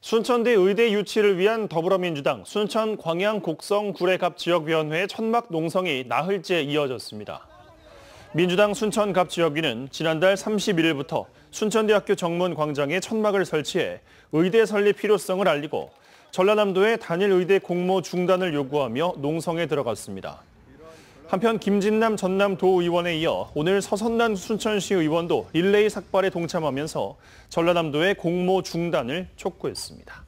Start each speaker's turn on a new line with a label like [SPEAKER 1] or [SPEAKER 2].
[SPEAKER 1] 순천대 의대 유치를 위한 더불어민주당 순천 광양 곡성 구례갑 지역위원회 의 천막 농성이 나흘째 이어졌습니다. 민주당 순천갑 지역위는 지난달 31일부터 순천대학교 정문 광장에 천막을 설치해 의대 설립 필요성을 알리고 전라남도의 단일 의대 공모 중단을 요구하며 농성에 들어갔습니다. 한편 김진남 전남 도의원에 이어 오늘 서선난 순천시 의원도 릴레이 삭발에 동참하면서 전라남도의 공모 중단을 촉구했습니다.